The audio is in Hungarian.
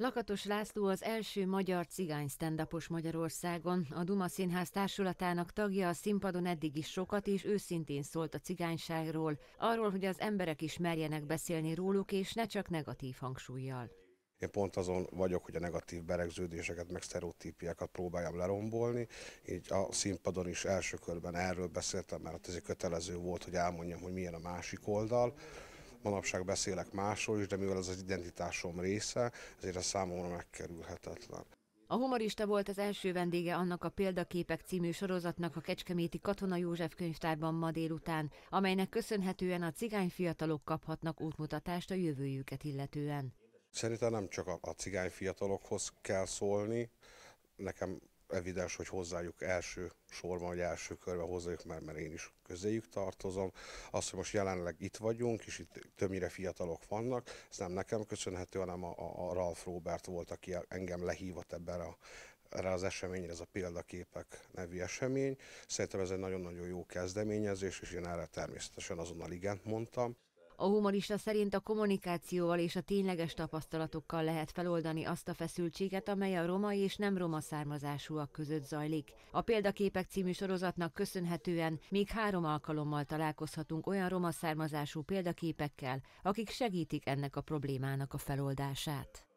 Lakatos László az első magyar cigány stand Magyarországon. A Duma Színház társulatának tagja a színpadon eddig is sokat és őszintén szólt a cigányságról, arról, hogy az emberek is merjenek beszélni róluk, és ne csak negatív hangsúlyjal. Én pont azon vagyok, hogy a negatív beregződéseket, meg sztereotípiákat próbáljam lerombolni. Így a színpadon is első körben erről beszéltem, mert ez egy kötelező volt, hogy elmondjam, hogy milyen a másik oldal. Manapság beszélek másról is, de mivel ez az identitásom része, ezért a számomra megkerülhetetlen. A humorista volt az első vendége annak a Példaképek című sorozatnak a Kecskeméti Katona József könyvtárban ma délután, amelynek köszönhetően a cigány fiatalok kaphatnak útmutatást a jövőjüket illetően. Szerintem nem csak a cigány fiatalokhoz kell szólni, nekem evidens, hogy hozzájuk első sorban, vagy első körben hozzájuk, mert, mert én is közéjük tartozom. Azt, hogy most jelenleg itt vagyunk, és itt többnyire fiatalok vannak, ez nem nekem köszönhető, hanem a, a Ralph Robert volt, aki engem lehívott ebben a erre az eseményre, ez a Példaképek nevű esemény. Szerintem ez egy nagyon-nagyon jó kezdeményezés, és én erre természetesen azonnal igent mondtam. A humorista szerint a kommunikációval és a tényleges tapasztalatokkal lehet feloldani azt a feszültséget, amely a roma és nem roma származásúak között zajlik. A Példaképek című sorozatnak köszönhetően még három alkalommal találkozhatunk olyan roma származású példaképekkel, akik segítik ennek a problémának a feloldását.